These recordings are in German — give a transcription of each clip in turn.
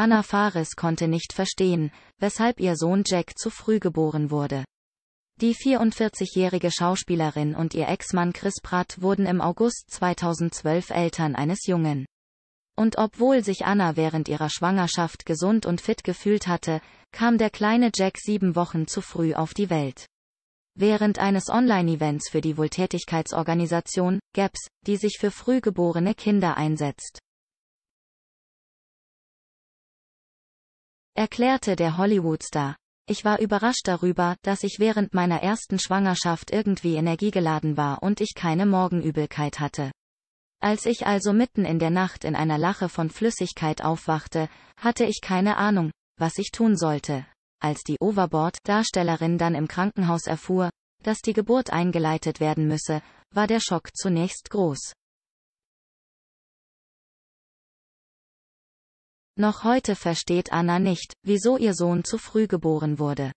Anna Fares konnte nicht verstehen, weshalb ihr Sohn Jack zu früh geboren wurde. Die 44-jährige Schauspielerin und ihr Ex-Mann Chris Pratt wurden im August 2012 Eltern eines Jungen. Und obwohl sich Anna während ihrer Schwangerschaft gesund und fit gefühlt hatte, kam der kleine Jack sieben Wochen zu früh auf die Welt. Während eines Online-Events für die Wohltätigkeitsorganisation, GAPS, die sich für frühgeborene Kinder einsetzt, erklärte der Hollywood-Star. Ich war überrascht darüber, dass ich während meiner ersten Schwangerschaft irgendwie energiegeladen war und ich keine Morgenübelkeit hatte. Als ich also mitten in der Nacht in einer Lache von Flüssigkeit aufwachte, hatte ich keine Ahnung, was ich tun sollte. Als die Overboard-Darstellerin dann im Krankenhaus erfuhr, dass die Geburt eingeleitet werden müsse, war der Schock zunächst groß. Noch heute versteht Anna nicht, wieso ihr Sohn zu früh geboren wurde.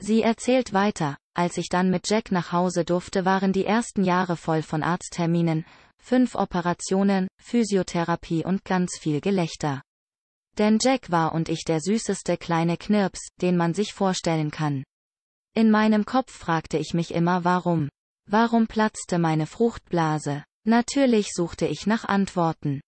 Sie erzählt weiter, als ich dann mit Jack nach Hause durfte, waren die ersten Jahre voll von Arztterminen, fünf Operationen, Physiotherapie und ganz viel Gelächter. Denn Jack war und ich der süßeste kleine Knirps, den man sich vorstellen kann. In meinem Kopf fragte ich mich immer warum. Warum platzte meine Fruchtblase? Natürlich suchte ich nach Antworten.